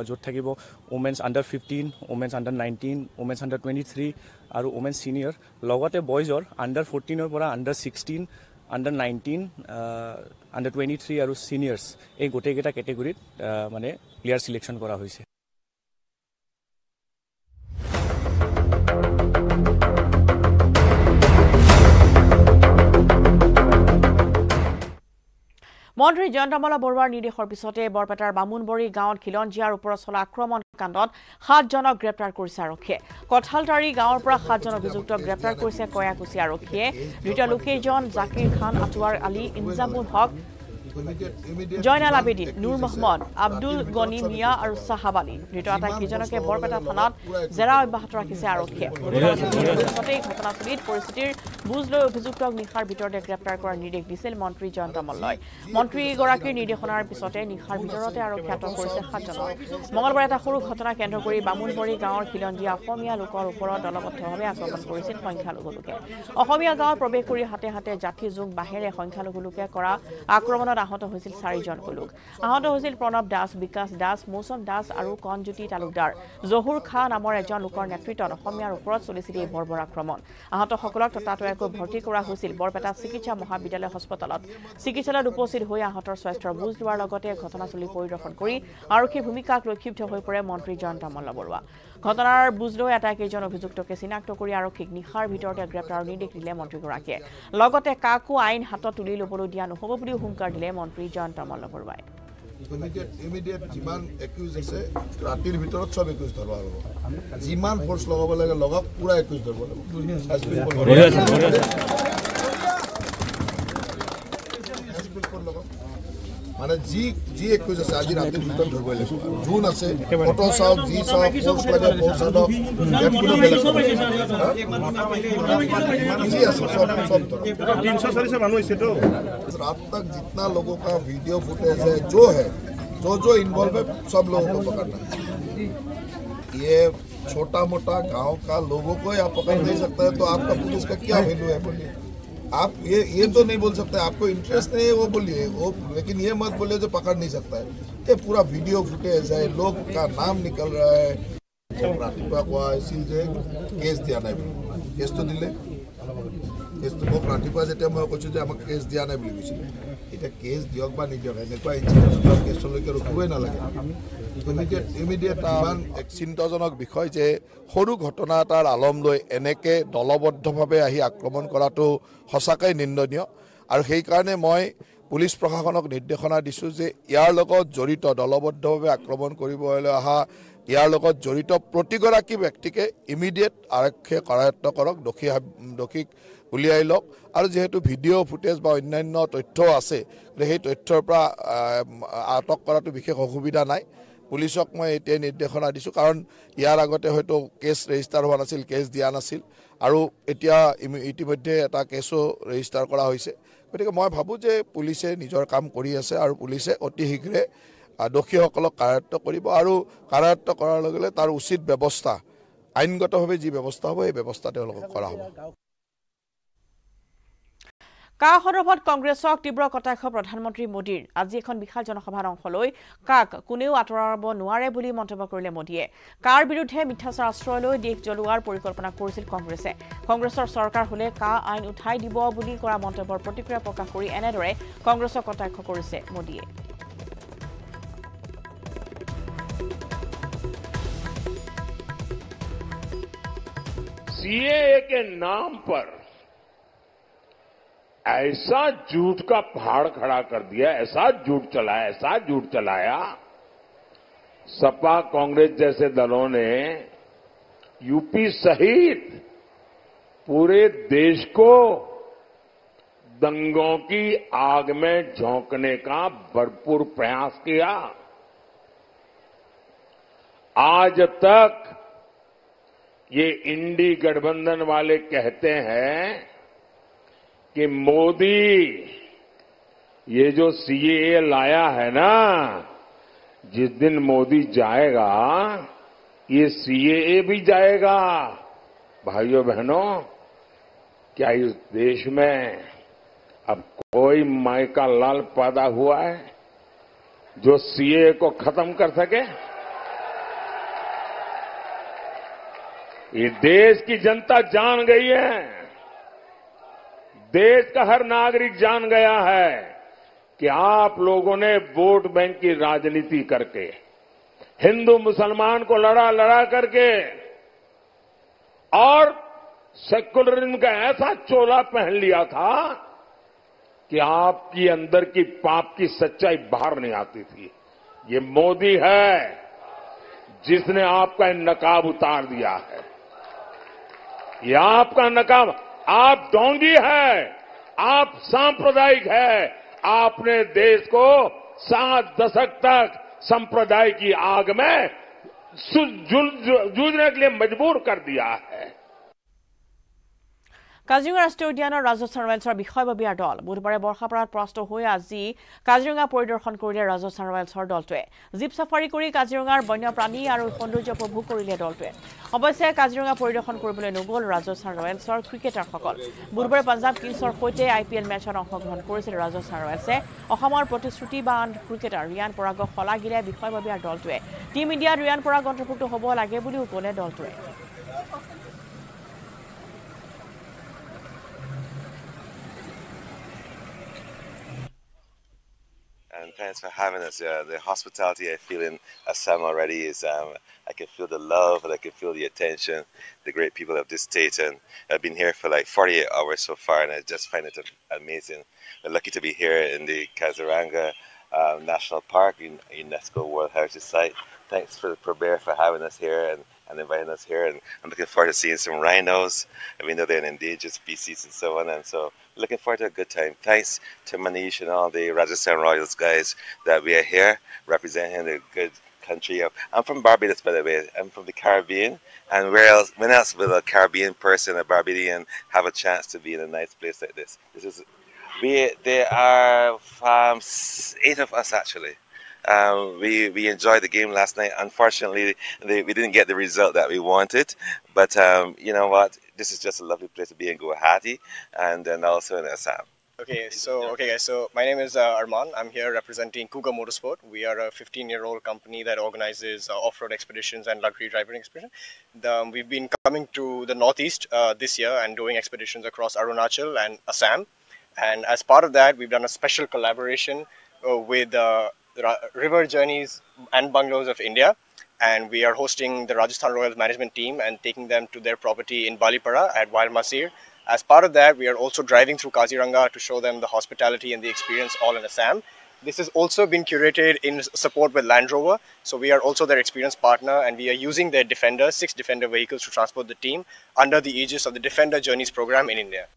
য'ত থাকিব women's under fifteen women's under nineteen women's under twenty three আৰু ওমেন্ছ ছিনিয়ৰ লগতে বয়জৰ আণ্ডাৰ ফৰ্টিনৰ পৰা under sixteen under nineteen under twenty three আৰু ছিনিয়ৰ্ছ এই গোটেইকেইটা কেটেগৰীত মানে প্লেয়াৰ ছিলেকশ্যন কৰা হৈছে মন্ত্ৰী জয়ন্তমালা বৰুৱাৰ নিৰ্দেশৰ পিছতে বৰপেটাৰ বামুণবৰী গাঁৱত খিলঞ্জীয়াৰ ওপৰত চলা আক্ৰমণ কাণ্ডত সাতজনক গ্ৰেপ্তাৰ কৰিছে আৰক্ষীয়ে কঠালতাৰী গাঁৱৰ পৰা সাতজন অভিযুক্ত গ্ৰেপ্তাৰ কৰিছে কয়াকুছি আৰক্ষীয়ে দুটা লোকেইজন জাকিৰ খান আটোৱাৰ আলী ইনজামুল হক জয়নাল আবেদিন নূৰ মহম্মদ আব্দুল গনি মিয়া আৰু চাহাব আলী মৃত আটাইকেইজনকে বৰপেটা থানাত জেৰা অব্যাহত ৰাখিছে আৰক্ষীয়ে ঘটনাস্থলীত পৰিস্থিতিৰ বুজ লৈ অভিযুক্তক নিশাৰ ভিতৰতে গ্ৰেপ্তাৰ কৰাৰ নিৰ্দেশ দিছিল মন্ত্ৰী জয়ন্ত মল্লই মন্ত্ৰীগৰাকীৰ নিৰ্দেশনাৰ পিছতে নিশাৰ ভিতৰতে আৰক্ষী আটক কৰিছে সাতজনক মঙলবাৰে এটা সৰু ঘটনা কেন্দ্ৰ কৰি বামুণবৰী গাঁৱৰ খিলঞ্জীয়া অসমীয়া লোকৰ ওপৰত দলবদ্ধভাৱে আক্ৰমণ কৰিছিল সংখ্যালঘু লোকে অসমীয়া গাঁৱত প্ৰৱেশ কৰি হাতে হাতে জাতি যুগ বাহেৰে সংখ্যালঘু লোকে কৰা আক্ৰমণত আহত হৈছিল চাৰিজন লোক আহত হৈছিল প্ৰণৱ দাস বিকাশ দাস মৌচম দাস আৰু কণজ্যোতি তালুকদাৰ জহুৰ খা নামৰ এজন লোকৰ নেতৃত্বত অসমীয়াৰ ওপৰত চলিছিল এই বৰ্বৰ আক্ৰমণ আহতসকলক ততাতৈয়াকৈ ভৰ্তি কৰা হৈছিল বৰপেটা চিকিৎসা মহাবিদ্যালয় হস্পিটেলত চিকিৎসালয়ত উপস্থিত হৈ আহতৰ স্বাস্থ্যৰ বুজ লোৱাৰ লগতে ঘটনাস্থলী পৰিদৰ্শন কৰি আৰক্ষীৰ ভূমিকাক লৈ হৈ পৰে মন্ত্ৰী জয়ন্ত মল্ল বৰুৱা ঘটনাৰ বুজ লো আটাইকজন অভিযুক্তকে চিনাক্ত কৰি আৰক্ষীক নিশাৰ ভিতৰতে গ্ৰেপ্তাৰৰ নিৰ্দেশ দিলে মন্ত্ৰীগৰাকীয়ে লগতে কাকো আইন হাতত তুলি লবলৈ দিয়া নহব বুলিও হুংকাৰ দিলে মন্ত্ৰী জয়ন্ত মল্ল বৰুৱাই মানে जी যি একৈছ আছে আজি ৰাতিৰ ভিতৰত ধৰিবই লাগিব জোন আছে অটো চাওক যি চাওক প'ষ্ট লাগে প'ষ্ট চাওক ইয়াত কোনো বেলেগ যি আছে চব চব रात तक जितना लोगों का वीडियो फुटेज है जो है जो जो इन्वॉल्व है सब लोगों को पकड़ना है ये छोटा मोटा गांव का लोगों को आप पकड़ नहीं सकता है तो आपका पुलिस का क्या वैल्यू है बोलिए आप ये ये तो नहीं बोल सकते आपको इंटरेस्ट नहीं है वो बोलिए वो लेकिन ये मत बोलिए जो पकड़ नहीं सकता है ये पूरा वीडियो फुटेज है लोग का नाम निकल रहा है प्राथमिक हुआ केस दिया नहीं केस तो दिले केस तो प्राथमिक যেতিয়া মই কৈছোঁ যে আমাক কেছ এক চিন্তাজনক বিষয় যে সৰু ঘটনা এটাৰ আলম লৈ এনেকৈ দলবদ্ধভাৱে আহি আক্ৰমণ কৰাটো সঁচাকৈ নিন্দনীয় আৰু সেইকাৰণে মই পুলিচ প্ৰশাসনক নিৰ্দেশনা দিছোঁ যে ইয়াৰ লগত জড়িত দলবদ্ধভাৱে আক্ৰমণ কৰিবলৈ অহা ইয়াৰ লগত জড়িত প্ৰতিগৰাকী ব্যক্তিকে ইমিডিয়েট আৰক্ষীয়ে কৰায়ত্ব কৰক দোষী দোষীক উলিয়াই লওক আৰু যিহেতু ভিডিঅ' ফুটেজ বা অন্যান্য তথ্যও আছে সেই তথ্যৰ পৰা আটক কৰাটো বিশেষ অসুবিধা নাই পুলিচক মই এতিয়াই নিৰ্দেশনা দিছোঁ কাৰণ ইয়াৰ আগতে হয়তো কেছ ৰেজিষ্টাৰ হোৱা নাছিল কেছ দিয়া নাছিল আৰু এতিয়া ইতিমধ্যে এটা কেছো ৰেজিষ্টাৰ কৰা হৈছে গতিকে মই ভাবোঁ যে পুলিচে নিজৰ কাম কৰি আছে আৰু পুলিচে অতি শীঘ্ৰে দোষীসকলক কাৰায়ত্ব কৰিব আৰু কাৰায়ত্ব কৰাৰ লগে লগে তাৰ উচিত ব্যৱস্থা আইনগতভাৱে যি ব্যৱস্থা হ'ব সেই ব্যৱস্থা তেওঁলোকক কৰা হ'ব কা সন্দৰ্ভত কংগ্ৰেছক তীব্ৰ কটাক্ষ প্ৰধানমন্ত্ৰী মোদীৰ আজি এখন বিশাল জনসভাত অংশ লৈ কাক কোনেও আঁতৰাব নোৱাৰে বুলি মন্তব্য কৰিলে মোদীয়ে কাৰ বিৰুদ্ধে মিথ্যাচাৰ আশ্ৰয় লৈ দেশ জ্বলোৱাৰ পৰিকল্পনা কৰিছিল কংগ্ৰেছে কংগ্ৰেছৰ চৰকাৰ হলে কা আইন উঠাই দিব বুলি কৰা মন্তব্যৰ প্ৰতিক্ৰিয়া প্ৰকাশ কৰি এনেদৰে কংগ্ৰেছক কটাক্ষ কৰিছে মোদীয়ে सीएए के नाम पर ऐसा झूठ का पहाड़ खड़ा कर दिया ऐसा झूठ चलाया ऐसा झूठ चलाया सपा कांग्रेस जैसे दलों ने यूपी सहित पूरे देश को दंगों की आग में झोंकने का भरपूर प्रयास किया आज तक ये इंडी गठबंधन वाले कहते हैं कि मोदी ये जो सीएए लाया है ना जिस दिन मोदी जाएगा ये सीएए भी जाएगा भाइयों बहनों क्या इस देश में अब कोई माई का लाल पैदा हुआ है जो सीए को खत्म कर सके ये देश की जनता जान गई है देश का हर नागरिक जान गया है कि आप लोगों ने वोट बैंक की राजनीति करके हिंदू मुसलमान को लड़ा लड़ा करके और सेक्युलरिज्म का ऐसा चोला पहन लिया था कि आपकी अंदर की पाप की सच्चाई बाहर नहीं आती थी ये मोदी है जिसने आपका नकाब उतार दिया है ये आपका नकाम आप डोंगी है आप सांप्रदायिक है आपने देश को सात दशक तक संप्रदाय की आग में जूझने के लिए मजबूर कर दिया है কাজিৰঙা ৰাষ্ট্ৰীয় উদ্যানৰ ৰাজস্থান ৰয়েলছৰ বিষয়ববীয়াৰ দল বুধবাৰে বৰ্ষাপাৰাত পৰাস্ত হৈ আজি কাজিৰঙা পৰিদৰ্শন কৰিলে ৰাজস্থান ৰয়েলছৰ দলটোৱে জীপ চাফাৰী কৰি কাজিৰঙাৰ বন্যপ্ৰাণী আৰু সৌন্দৰ্য উপভোগ কৰিলে দলটোৱে অৱশ্যে কাজিৰঙা পৰিদৰ্শন কৰিবলৈ নগ'ল ৰাজস্থান ৰয়েলছৰ ক্ৰিকেটাৰসকল বুধবাৰে পাঞ্জাব কিংছৰ সৈতে আই পি এল মেচত অংশগ্ৰহণ কৰিছিল ৰাজস্থান ৰয়েলছে অসমৰ প্ৰতিশ্ৰুতিবান ক্ৰিকেটাৰ ৰিয়ান পৰাগক শলাগিলে বিষয়ববীয়াৰ দলটোৱে টীম ইণ্ডিয়াত ৰিয়ান পৰাগ অন্তৰ্ভুক্ত হ'ব লাগে বুলিও ক'লে দলটোৱে thanks for having us. Yeah, the hospitality I feel in Assam already is, um, I can feel the love and I can feel the attention, the great people of this state. And I've been here for like 48 hours so far and I just find it amazing. We're lucky to be here in the Kaziranga um, National Park, in UNESCO World Heritage Site. Thanks for the bear for having us here. and and inviting us here. And I'm looking forward to seeing some rhinos. I mean, they're an indigenous species and so on. And so, looking forward to a good time. Thanks to Manish and all the Rajasthan Royals guys that we are here representing the good country of. I'm from Barbados, by the way. I'm from the Caribbean. And where else? When else will a Caribbean person, a Barbadian, have a chance to be in a nice place like this? This is. We, there are um, eight of us actually. Uh, we we enjoyed the game last night. Unfortunately, they, we didn't get the result that we wanted, but um, you know what? This is just a lovely place to be in Guwahati, and then also in Assam. Okay, so okay guys, so my name is uh, Arman. I'm here representing Kuga Motorsport. We are a 15-year-old company that organizes uh, off-road expeditions and luxury driving expeditions. Um, we've been coming to the Northeast uh, this year and doing expeditions across Arunachal and Assam. And as part of that, we've done a special collaboration uh, with uh, river journeys and bungalows of India. And we are hosting the Rajasthan Royals management team and taking them to their property in Balipara at Wild Masir. As part of that, we are also driving through Kaziranga to show them the hospitality and the experience all in Assam. This has also been curated in support with Land Rover. So we are also their experience partner and we are using their Defender, six Defender vehicles to transport the team under the aegis of the Defender Journeys program in India.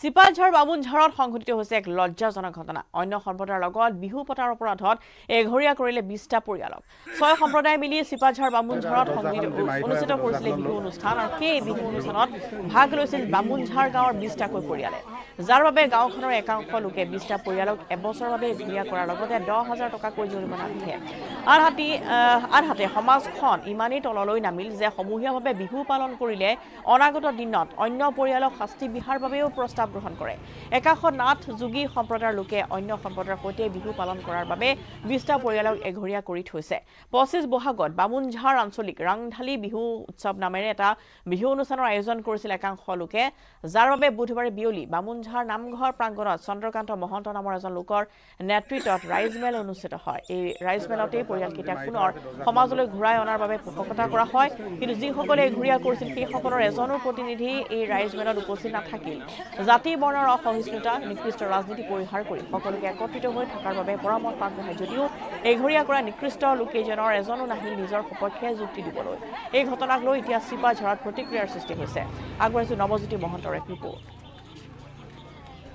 চিপালঝাৰ বামুণঝাৰত সংঘটিত হৈছে এক লজ্জাজনক ঘটনা অন্য সম্প্ৰদায়ৰ লগত বিহু পতাৰ অপৰাধত এঘৰীয়া কৰিলে বিছটা পৰিয়ালক ছয় সম্প্ৰদায় মিলি চিপালঝাৰ বামুণঝাৰত অনুষ্ঠিত কৰিছিলে বিহু অনুষ্ঠান আৰু সেই বিহু অনুষ্ঠানত ভাগ লৈছিল বামুণঝাৰ গাঁৱৰ বিছটাকৈ পৰিয়ালে যাৰ বাবে গাঁওখনৰ একাংশ লোকে বিছটা পৰিয়ালক এবছৰৰ বাবে ঘূৰীয়া কৰাৰ লগতে দহ হাজাৰ টকাকৈ জৰিমনা দিয়ে আনহাতে আনহাতে সমাজখন ইমানেই তললৈ নামিল যে সমূহীয়াভাৱে বিহু পালন কৰিলে অনাগত দিনত অন্য পৰিয়ালক শাস্তি বিহাৰ বাবেও প্ৰস্তাৱ প্ৰস্তাৱ গ্ৰহণ কৰে একাশ নাথ যোগী সম্প্ৰদায়ৰ লোকে অন্য সম্প্ৰদায়ৰ সৈতে বিহু পালন কৰাৰ বাবে বিশটা পৰিয়ালক এঘৰীয়া কৰি থৈছে পঁচিছ বহাগত বামুনঝাৰ আঞ্চলিক ৰাংঢালী বিহু উৎসৱ নামেৰে এটা বিহু অনুষ্ঠানৰ আয়োজন কৰিছিল একাংশ লোকে যাৰ বাবে বুধবাৰে বিয়লি বামুনঝাৰ নামঘৰ প্ৰাংগণত চন্দ্ৰকান্ত মহন্ত নামৰ এজন লোকৰ নেতৃত্বত ৰাইজমেল অনুষ্ঠিত হয় এই ৰাইজমেলতেই পৰিয়ালকেইটাক পুনৰ সমাজলৈ ঘূৰাই অনাৰ বাবে পোষকতা কৰা হয় কিন্তু যিসকলে এঘৰীয়া কৰিছিল সেইসকলৰ এজনো প্ৰতিনিধি এই ৰাইজমেলত উপস্থিত নাথাকিল জাতি বৰ্ণৰ অসহিষ্ণুতা নিকৃষ্ট ৰাজনীতি পৰিহাৰ কৰি সকলোকে একত্ৰিত হৈ থকাৰ বাবে পৰামৰ্শ আগবঢ়ায় যদিও এঘৰীয়া কৰা নিকৃষ্ট লোককেইজনৰ এজনো নাহিল নিজৰ সপক্ষে যুক্তি দিবলৈ এই ঘটনাক লৈ এতিয়া চিপা ঝৰাত প্ৰতিক্ৰিয়াৰ সৃষ্টি হৈছে আগবাঢ়িছোঁ নৱজ্যোতি মহন্তৰ এক ৰিপৰ্ট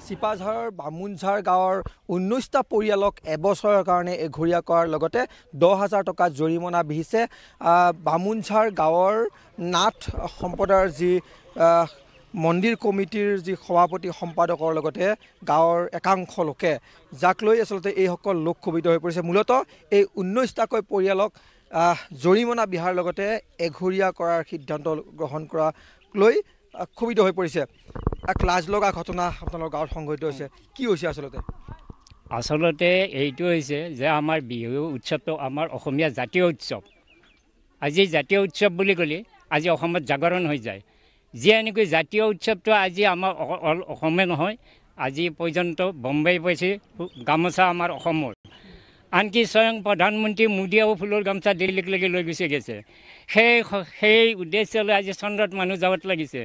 চিপাঝাৰৰ বামুণঝাৰ গাঁৱৰ ঊনৈছটা পৰিয়ালক এবছৰৰ কাৰণে এঘৰীয়া কৰাৰ লগতে দহ হাজাৰ টকা জৰিমনা বিহিছে বামুণঝাৰ গাঁৱৰ নাথ সম্প্ৰদায়ৰ যি মন্দিৰ কমিটিৰ যি সভাপতি সম্পাদকৰ লগতে গাঁৱৰ একাংশ লোকে যাক লৈ আচলতে এইসকল লোক ক্ষোভিত হৈ পৰিছে মূলতঃ এই ঊনৈছটাকৈ পৰিয়ালক জৰিমনা বিহাৰ লগতে এঘৰীয়া কৰাৰ সিদ্ধান্ত গ্ৰহণ কৰাক লৈ ক্ষোভিত হৈ পৰিছে এক লাজ লগা ঘটনা আপোনালোকৰ গাঁৱত সংঘটিত হৈছে কি হৈছে আচলতে আচলতে এইটো হৈছে যে আমাৰ বিহু উৎসৱটো আমাৰ অসমীয়া জাতীয় উৎসৱ আজি জাতীয় উৎসৱ বুলি ক'লে আজি অসমত জাগৰণ হৈ যায় যিয়ে নেকি জাতীয় উৎসৱটো আজি আমাৰ অসমে নহয় আজি পৰ্যন্ত বম্বাই পাইছে গামোচা আমাৰ অসমৰ আনকি স্বয়ং প্ৰধানমন্ত্ৰী মোদীয়েও ফুলৰ গামোচা দিল্লীলৈকে লৈ গুচি গৈছে সেই সেই উদ্দেশ্যলৈ আজি চন্দ্ৰত মানুহ যাবত লাগিছে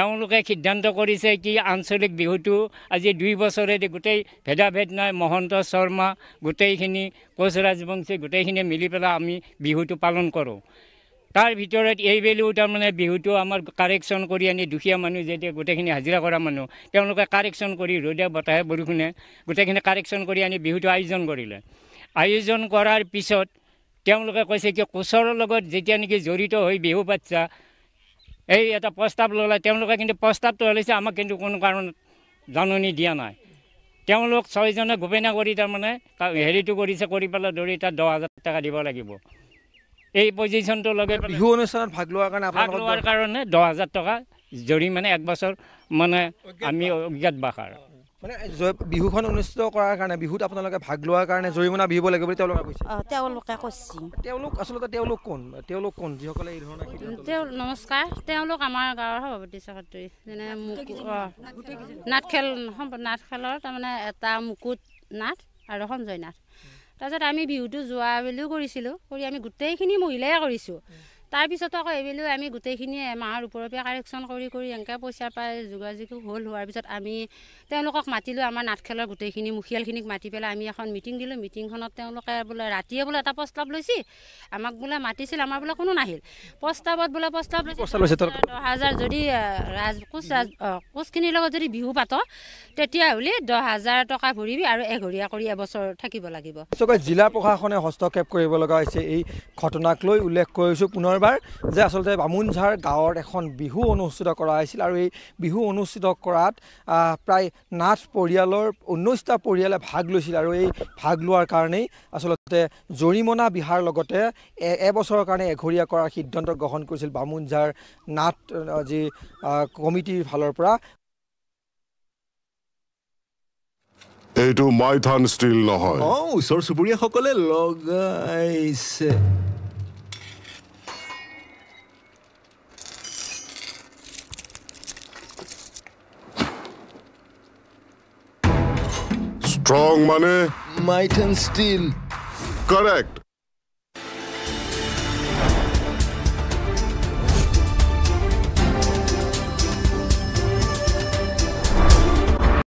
এওঁলোকে সিদ্ধান্ত কৰিছে কি আঞ্চলিক বিহুটো আজি দুই বছৰেদি গোটেই ভেদাভেদ নাই মহন্ত শৰ্মা গোটেইখিনি কোচ ৰাজবংশী গোটেইখিনিয়ে মিলি পেলাই আমি বিহুটো পালন কৰোঁ তাৰ ভিতৰত এইবেলিও তাৰমানে বিহুটো আমাৰ কাৰেকশ্যন কৰি আনি দুখীয়া মানুহ যেতিয়া গোটেইখিনি হাজিৰা কৰা মানুহ তেওঁলোকে কাৰেকশ্যন কৰি ৰ'দে বতাহে বৰষুণে গোটেইখিনি কাৰেকশ্যন কৰি আনি বিহুটো আয়োজন কৰিলে আয়োজন কৰাৰ পিছত তেওঁলোকে কৈছে কি কোচৰৰ লগত যেতিয়া নেকি জড়িত হৈ বিহু বাচ্চা এই এটা প্ৰস্তাৱ ল'লে তেওঁলোকে কিন্তু প্ৰস্তাৱটো ওলাইছে আমাক কিন্তু কোনো কাৰণত জাননী দিয়া নাই তেওঁলোক ছয়জনে গোপেনা কৰি তাৰমানে হেৰিটো কৰিছে কৰি পেলাই দৌৰি তাত দহ হাজাৰ টকা দিব লাগিব এই পজিশ্যনটোৰ লগে বিহু অনুষ্ঠানত ভাগ লোৱাৰ কাৰণে ভাগ লোৱাৰ কাৰণে দহ হাজাৰ টকা জৰিমানে মানে আমি অজ্ঞাতবাস মানে বিহুখন অনুষ্ঠিত কৰাৰ নমস্কাৰ তেওঁলোক আমাৰ গাঁৱৰ সভাপতি চক্ৰী নাট খেল নাট খেলৰ তাৰমানে এটা মুকুট নাট আৰু সঞ্জয় নাট তাৰপিছত আমি বিহুটো যোৱা বুলিও কৰিছিলোঁ কৰি আমি গোটেইখিনি মহিলাই কৰিছোঁ তাৰপিছতো আকৌ এইবেলিও আমি গোটেইখিনিয়ে এমাহৰ ওপৰৰ পৰা কাৰেকশ্যন কৰি কৰি এনেকৈ পইচা পাই যোগাযোগ হ'ল হোৱাৰ পিছত আমি তেওঁলোকক মাতিলোঁ আমাৰ নাটখেলৰ গোটেইখিনি মুখিয়ালখিনিক মাতি পেলাই আমি এখন মিটিং দিলোঁ মিটিংখনত তেওঁলোকে বোলে ৰাতিয়ে বোলে এটা প্ৰস্তাৱ লৈছে আমাক বোলে মাতিছিল আমাৰ বোলে কোনো নাহিল প্ৰস্তাৱত বোলে প্ৰস্তাৱ লৈছে দহ হাজাৰ যদি ৰাজ কোচ ৰাজ কোচখিনিৰ লগত যদি বিহু পাত তেতিয়াহ'লে দহ হাজাৰ টকা ভৰিবি আৰু এঘৰীয়া কৰি এবছৰ থাকিব লাগিব জিলা প্ৰশাসনে হস্তক্ষেপ কৰিব লগা হৈছে এই ঘটনাক লৈ উল্লেখ কৰিছোঁ পুনৰ দৰবাৰ যে আচলতে বামুণঝাৰ গাঁৱত এখন বিহু অনুষ্ঠিত কৰা হৈছিল আৰু এই বিহু অনুষ্ঠিত কৰাত প্ৰায় নাথ পৰিয়ালৰ ঊনৈছটা পৰিয়ালে ভাগ লৈছিল আৰু এই ভাগ লোৱাৰ কাৰণেই আচলতে জৰিমনা বিহাৰ লগতে এবছৰৰ কাৰণে এঘৰীয়া কৰাৰ সিদ্ধান্ত গ্ৰহণ কৰিছিল বামুণঝাৰ নাথ যি কমিটিৰ ফালৰ পৰা এইটো মাইথান ষ্টীল নহয় ওচৰ চুবুৰীয়াসকলে লগাইছে স্ট্রং মানে মাইট অ্যান্ড স্টিল কারেক্ট